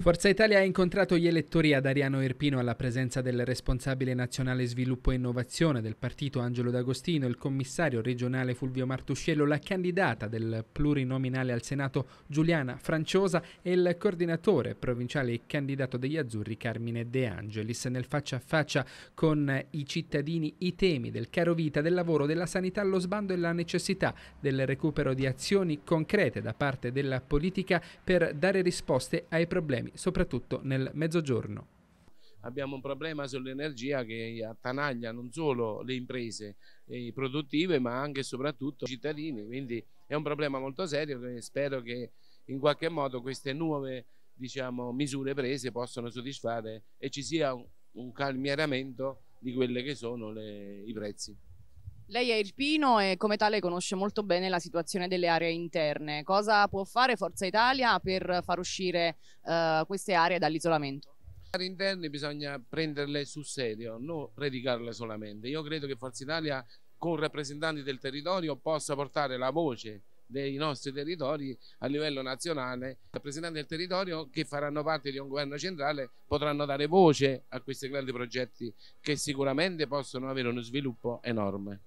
Forza Italia ha incontrato gli elettori ad Ariano Irpino alla presenza del responsabile nazionale sviluppo e innovazione del partito Angelo D'Agostino, il commissario regionale Fulvio Martuscello, la candidata del plurinominale al Senato Giuliana Franciosa e il coordinatore provinciale e candidato degli Azzurri Carmine De Angelis. Nel faccia a faccia con i cittadini i temi del caro vita, del lavoro, della sanità lo sbando e la necessità del recupero di azioni concrete da parte della politica per dare risposte ai problemi problemi, soprattutto nel mezzogiorno. Abbiamo un problema sull'energia che attanaglia non solo le imprese produttive ma anche e soprattutto i cittadini, quindi è un problema molto serio e spero che in qualche modo queste nuove diciamo, misure prese possano soddisfare e ci sia un, calmieramento di quelli che sono le, i prezzi. Lei è irpino e come tale conosce molto bene la situazione delle aree interne. Cosa può fare Forza Italia per far uscire uh, queste aree dall'isolamento? Le aree interne bisogna prenderle sul serio, non predicarle solamente. Io credo che Forza Italia con rappresentanti del territorio possa portare la voce dei nostri territori a livello nazionale, I rappresentanti del territorio che faranno parte di un governo centrale potranno dare voce a questi grandi progetti che sicuramente possono avere uno sviluppo enorme.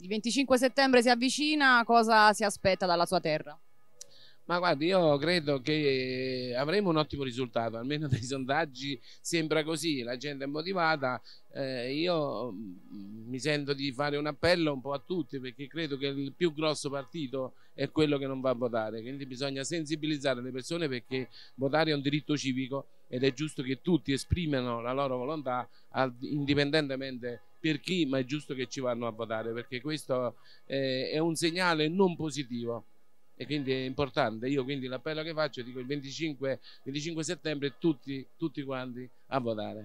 Il 25 settembre si avvicina, cosa si aspetta dalla sua terra? Ma guarda, io credo che avremo un ottimo risultato, almeno dai sondaggi sembra così, la gente è motivata, eh, io mm, mi sento di fare un appello un po' a tutti perché credo che il più grosso partito è quello che non va a votare, quindi bisogna sensibilizzare le persone perché votare è un diritto civico ed è giusto che tutti esprimano la loro volontà indipendentemente per chi, ma è giusto che ci vanno a votare perché questo eh, è un segnale non positivo e quindi è importante. Io quindi l'appello che faccio dico il 25, 25 settembre tutti, tutti quanti a votare.